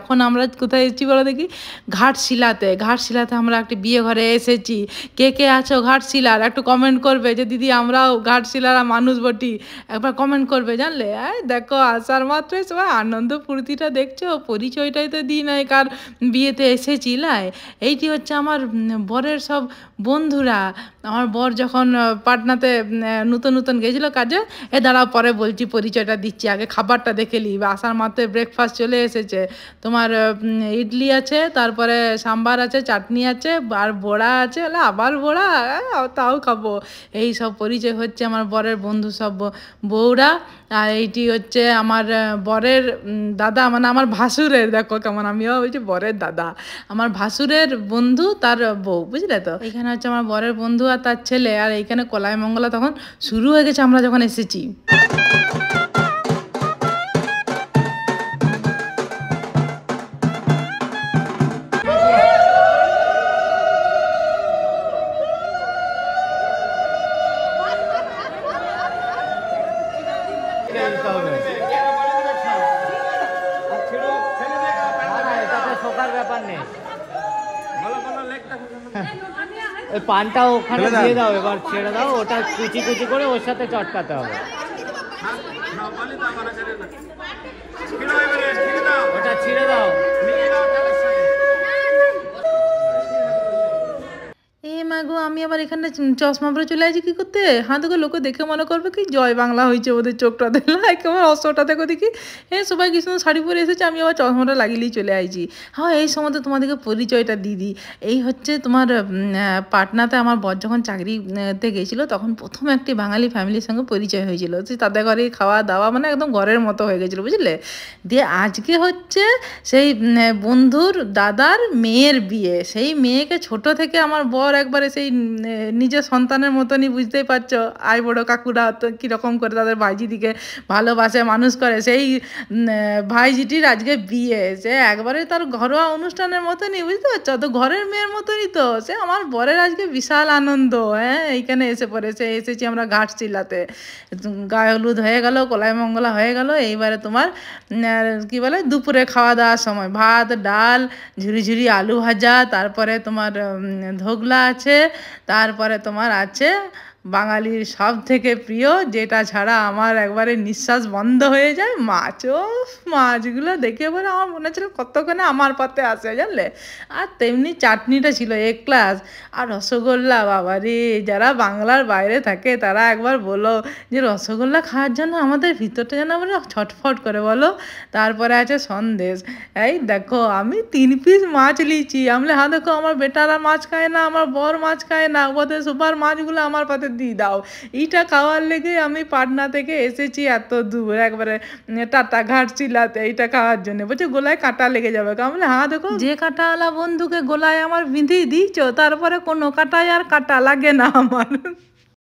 এখন আমরা কোথায় এসেছি বলো দেখি ঘাটশিলাতে ঘাটশিলাতে আমরা একটি বিয়ে ঘরে এসেছি কে কে আছো ঘাটশিলার একটু কমেন্ট করবে যে দিদি আমরাও ঘাটশিলার মানুষ বটি একবার কমেন্ট করবে জানলে হ্যাঁ দেখো আসার মাত্রই সবাই আনন্দ ফুর্তিটা দেখছো পরিচয়টাই তো দিই নাই কার বিয়েতে এসেছি লাই এইটি হচ্ছে আমার বরের সব বন্ধুরা আমার বর যখন পাটনাতে নতুন নতুন গেছিলো কাজে এ দাঁড়াও পরে বলছি পরিচয়টা দিচ্ছি আগে খাবারটা দেখে লি বা আসার মাত্রে ব্রেকফাস্ট চলে এসেছে তোমার ইডলি আছে তারপরে সাম্বার আছে চাটনি আছে আর বড়া আছে বলে আবার বড়া তাও খাবো এই সব পরিচয় হচ্ছে আমার বরের বন্ধু সব বউরা আর এইটি হচ্ছে আমার বরের দাদা মানে আমার ভাসুরের দেখো কেমন আমিও বলছি বরের দাদা আমার ভাসুরের বন্ধু তার বউ বুঝলে তো এখানে হচ্ছে আমার বরের বন্ধু আর তার ছেলে আর এইখানে কলাই মঙ্গলা তখন শুরু হয়ে গেছে আমরা যখন এসেছি পানটা ওখানে দিয়ে দাও এবার ছেড়ে দাও ওটা কুচি কুচি করে ওর সাথে চটকাতে হবে হ্যাঁ, গো আমি আবার এখানে চশমা পরে চলে আসি কি করতে হ্যাঁ তোকে লোকে দেখে মনে করবে কি জয় বাংলা হয়েছে ওদের চোখটা দেখলাম হ্যাঁ, একেবারে অস্ত্রটা দেখো দেখি হ্যাঁ সবাই কৃষ্ণ শাড়ি পরে এসেছে আমি আবার চশমাটা লাগিয়েই চলে আসি হ্যাঁ এই সময় তোমাদেরকে পরিচয়টা দিদি এই হচ্ছে তোমার পাটনাতে আমার বর যখন চাকরিতে গেছিলো তখন প্রথম একটি বাঙালি ফ্যামিলির সঙ্গে পরিচয় হয়েছিল তাদের ঘরে খাওয়া দাওয়া মানে একদম ঘরের মতো হয়ে গেছিলো বুঝলে দিয়ে আজকে হচ্ছে সেই বন্ধুর দাদার মেয়ের বিয়ে সেই মেয়েকে ছোট থেকে আমার বর একবার একবারে সেই নিজের সন্তানের মতনই বুঝতেই পারছো আই বড় কাকুরা তো কীরকম করে তাদের ভাইজিটিকে ভালোবাসে মানুষ করে সেই ভাইজিটির আজকে বিয়ে সে একবারে তার ঘরোয়া অনুষ্ঠানের মতনই বুঝতে পারছো তো ঘরের মেয়ের মতনই তো সে আমার বরের আজকে বিশাল আনন্দ হ্যাঁ এইখানে এসে সে এসেছি আমরা ঘাটশিলাতে গায়ে হলুদ হয়ে গেল কলাই মঙ্গলা হয়ে গেল এইবারে তোমার কি বলে দুপুরে খাওয়া দাওয়ার সময় ভাত ডাল ঝুরি ঝুরি আলু ভাজা তারপরে তোমার ধোগলাচ আছে তারপরে তোমার আছে বাঙালির সব থেকে প্রিয় যেটা ছাড়া আমার একবারে নিঃশ্বাস বন্ধ হয়ে যায় মাছ ও মাছগুলো দেখে বলে আমার মনে হচ্ছিল কতক্ষণে আমার পাতে আসে জানলে আর তেমনি চাটনিটা ছিল এক ক্লাস আর রসগোল্লা বাবারি যারা বাংলার বাইরে থাকে তারা একবার বলো যে রসগোল্লা খাওয়ার জন্য আমাদের ভিতরটা যেন আমরা ছটফট করে বলো তারপরে আছে সন্দেশ এই দেখো আমি তিন পিস মাছ লিচি আমলে হ্যাঁ দেখো আমার বেটারা মাছ খায় না আমার বর মাছ খায় না ওদের সুপার মাছগুলো আমার পাতে দিয়ে দাও এইটা খাওয়ার লেগে আমি পাটনা থেকে এসেছি এত দূর একবারে টাটা ঘাট চিলাতে এইটা খাওয়ার জন্য বলছে গোলায় কাঁটা লেগে যাবে কারণ হ্যাঁ দেখো যে কাঁটাওয়ালা বন্ধুকে গোলায় আমার বিঁধিয়ে দিয়েছ তারপরে কোনো কাঁটায় আর কাঁটা লাগে না আমার